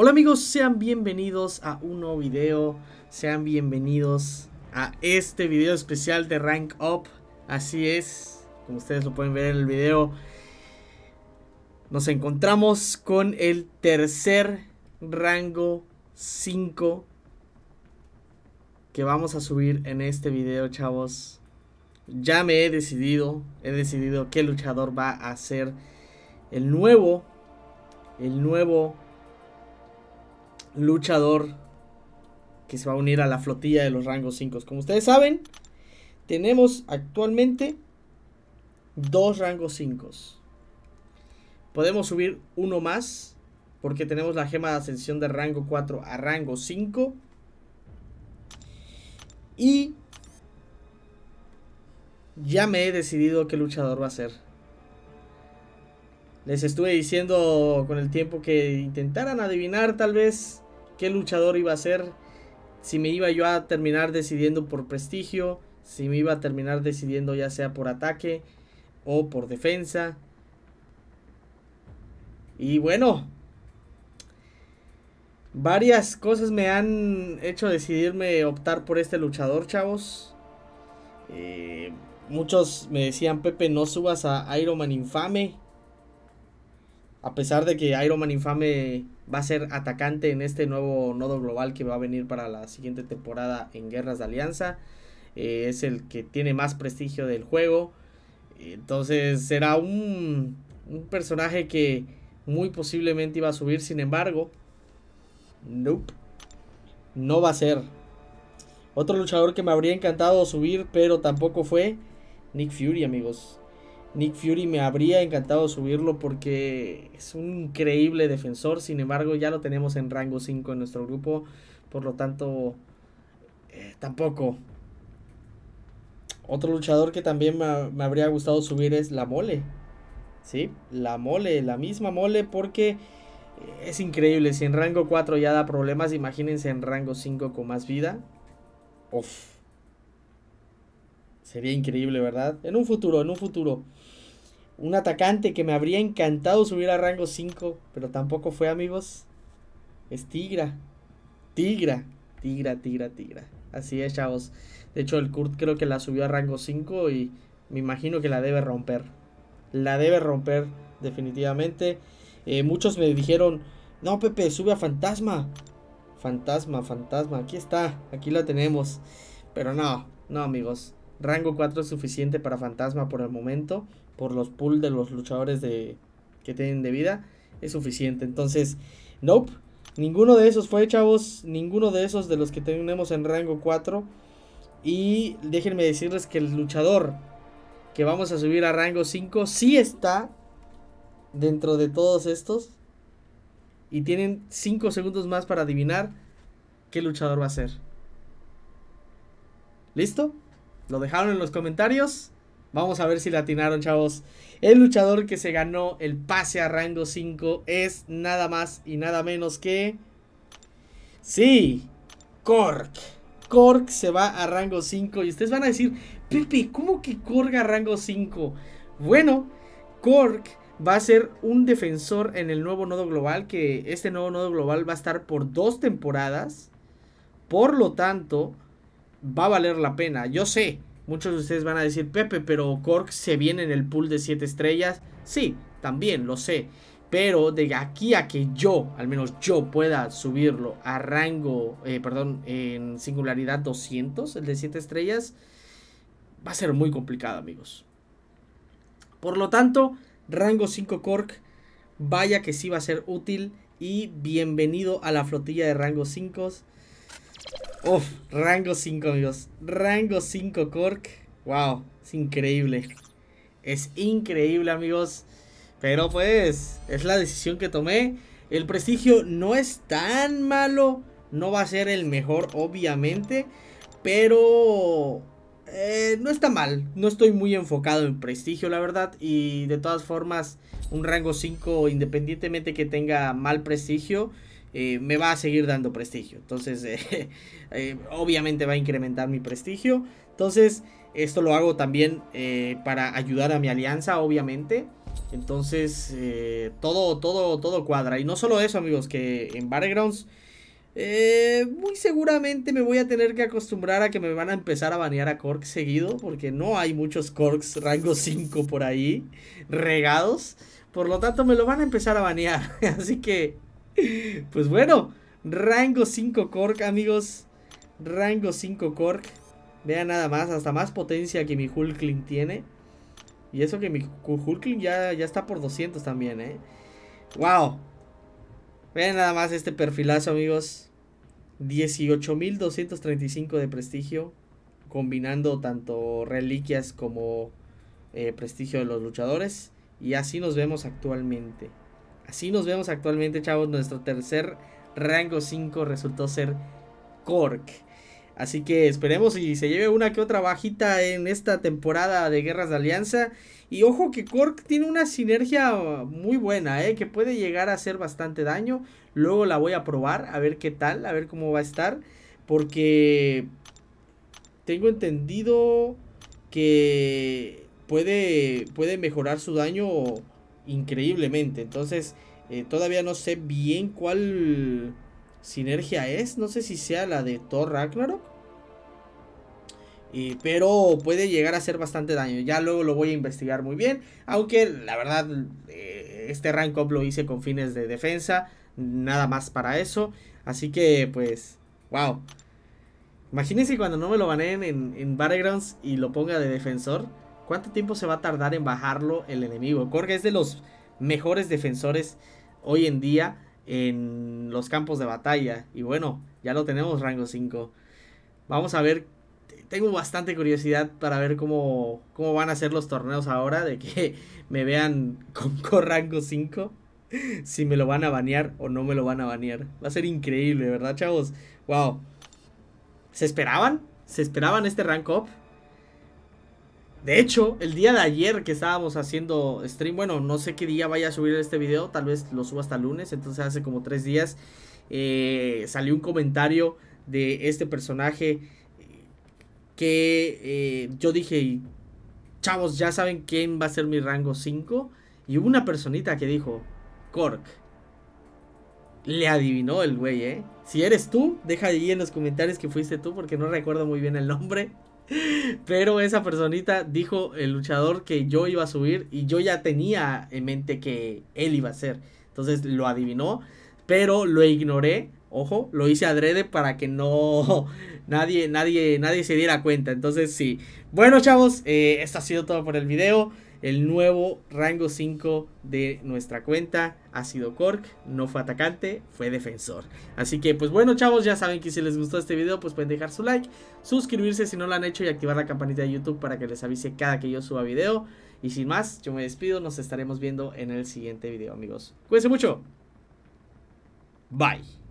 Hola amigos, sean bienvenidos a un nuevo video, sean bienvenidos a este video especial de Rank Up, así es, como ustedes lo pueden ver en el video, nos encontramos con el tercer rango 5 que vamos a subir en este video chavos, ya me he decidido, he decidido qué luchador va a ser el nuevo, el nuevo luchador que se va a unir a la flotilla de los rangos 5. Como ustedes saben, tenemos actualmente dos rangos 5. Podemos subir uno más porque tenemos la gema de ascensión de rango 4 a rango 5. Y ya me he decidido qué luchador va a ser. Les estuve diciendo con el tiempo que intentaran adivinar tal vez qué luchador iba a ser, si me iba yo a terminar decidiendo por prestigio, si me iba a terminar decidiendo ya sea por ataque o por defensa. Y bueno, varias cosas me han hecho decidirme optar por este luchador, chavos. Eh, muchos me decían, Pepe, no subas a Iron Man Infame a pesar de que Iron Man Infame va a ser atacante en este nuevo nodo global que va a venir para la siguiente temporada en Guerras de Alianza. Eh, es el que tiene más prestigio del juego. Entonces será un, un personaje que muy posiblemente iba a subir. Sin embargo, nope, no va a ser. Otro luchador que me habría encantado subir, pero tampoco fue Nick Fury, amigos. Nick Fury me habría encantado subirlo porque es un increíble defensor, sin embargo ya lo tenemos en rango 5 en nuestro grupo, por lo tanto eh, tampoco. Otro luchador que también me, habría gustado subir es la mole. ¿Sí? La mole, la misma mole porque eh, es increíble. Si en rango 4 ya da problemas, imagínense en rango 5 con más vida. ¡Uff! Sería increíble, ¿verdad? En un futuro, en un futuro. Un atacante que me habría encantado subir a rango 5, pero tampoco fue, amigos. Es Tigra. Tigra, Tigra, Tigra, Tigra. Así es, chavos. De hecho, el Kurt creo que la subió a rango 5 y me imagino que la debe romper. La debe romper, definitivamente. Eh, muchos me dijeron, no, Pepe, sube a Fantasma. Fantasma, Fantasma, aquí está, aquí la tenemos. Pero no, no, amigos. Rango 4 es suficiente para Fantasma por el momento. Por los pull de los luchadores de, que tienen de vida. Es suficiente. Entonces, nope. Ninguno de esos fue, chavos. Ninguno de esos de los que tenemos en rango 4. Y déjenme decirles que el luchador que vamos a subir a rango 5 sí está dentro de todos estos. Y tienen 5 segundos más para adivinar qué luchador va a ser. ¿Listo? Lo dejaron en los comentarios. Vamos a ver si latinaron, chavos. El luchador que se ganó el pase a rango 5 es nada más y nada menos que... Sí, Cork. Cork se va a rango 5 y ustedes van a decir, Pepe, ¿cómo que Cork a rango 5? Bueno, Cork va a ser un defensor en el nuevo nodo global, que este nuevo nodo global va a estar por dos temporadas. Por lo tanto, va a valer la pena. Yo sé, muchos de ustedes van a decir, Pepe, pero Cork se viene en el pool de 7 estrellas. Sí, también lo sé. Pero de aquí a que yo, al menos yo, pueda subirlo a rango, eh, perdón, en singularidad 200, el de 7 estrellas, va a ser muy complicado, amigos. Por lo tanto, rango 5 Cork, vaya que sí va a ser útil y bienvenido a la flotilla de rango 5. Uf, rango 5, amigos. Rango 5 Cork. Wow, es increíble. Es increíble, amigos. Pero pues, es la decisión que tomé. El prestigio no es tan malo. No va a ser el mejor, obviamente. Pero... Eh, no está mal. No estoy muy enfocado en prestigio, la verdad. Y de todas formas, un rango 5, independientemente que tenga mal prestigio, eh, me va a seguir dando prestigio. Entonces, eh, eh, obviamente va a incrementar mi prestigio. Entonces, esto lo hago también para ayudar a mi alianza, obviamente. Entonces, todo, todo, todo cuadra. Y no solo eso, amigos, que en Battlegrounds... muy seguramente me voy a tener que acostumbrar a que me van a empezar a banear a Cork seguido, porque no hay muchos Corks rango 5 por ahí regados. Por lo tanto, me lo van a empezar a banear. Así que pues bueno, rango 5 Cork, amigos. Rango 5 Cork. Vean nada más, hasta más potencia que mi Hulkling tiene. Y eso que mi Hulkling ya, ya está por 200 también, ¿eh? ¡Wow! Vean nada más este perfilazo, amigos. 18.235 de prestigio. Combinando tanto reliquias como eh, prestigio de los luchadores. Y así nos vemos actualmente. Así nos vemos actualmente, chavos. Nuestro tercer rango 5 resultó ser Cork. Así que esperemos y se lleve una que otra bajita en esta temporada de Guerras de Alianza. Y ojo que Cork tiene una sinergia muy buena, eh, que puede llegar a hacer bastante daño. Luego la voy a probar, a ver qué tal, a ver cómo va a estar. Porque tengo entendido que puede, puede mejorar su daño increíblemente. Entonces, eh, todavía no sé bien cuál sinergia es. No sé si sea la de Thor Ragnarok. Eh, pero puede llegar a hacer bastante daño. Ya luego lo voy a investigar muy bien. Aunque la verdad, eh, este rank up lo hice con fines de defensa. Nada más para eso. Así que, pues, wow. Imagínense cuando no me lo baneen en, en Battlegrounds y lo ponga de defensor. ¿Cuánto tiempo se va a tardar en bajarlo el enemigo? Korg es de los mejores defensores hoy en día en los campos de batalla. Y bueno, ya lo tenemos rango 5. Vamos a ver. Tengo bastante curiosidad para ver cómo, cómo van a ser los torneos ahora. De que me vean con, con rango 5. Si me lo van a banear o no me lo van a banear. Va a ser increíble, ¿verdad, chavos? Wow. ¿Se esperaban? ¿Se esperaban este rank up? De hecho, el día de ayer que estábamos haciendo stream, bueno, no sé qué día vaya a subir este video, tal vez lo suba hasta lunes, entonces hace como tres días eh, salió un comentario de este personaje eh, que eh, yo dije, chavos, ya saben quién va a ser mi rango 5. Y hubo una personita que dijo, Cork. Le adivinó el güey, ¿eh? Si eres tú, deja ahí en los comentarios que fuiste tú porque no recuerdo muy bien el nombre. Pero esa personita dijo el luchador que yo iba a subir y yo ya tenía en mente que él iba a ser. Entonces lo adivinó, pero lo ignoré. Ojo, lo hice adrede para que no nadie, nadie, nadie se diera cuenta. Entonces sí. Bueno, chavos, eh, esto ha sido todo por el video el nuevo rango 5 de nuestra cuenta ha sido Cork, no fue atacante, fue defensor. Así que pues bueno chavos, ya saben que si les gustó este video pues pueden dejar su like, suscribirse si no lo han hecho y activar la campanita de YouTube para que les avise cada que yo suba video. Y sin más, yo me despido, nos estaremos viendo en el siguiente video amigos. Cuídense mucho. Bye.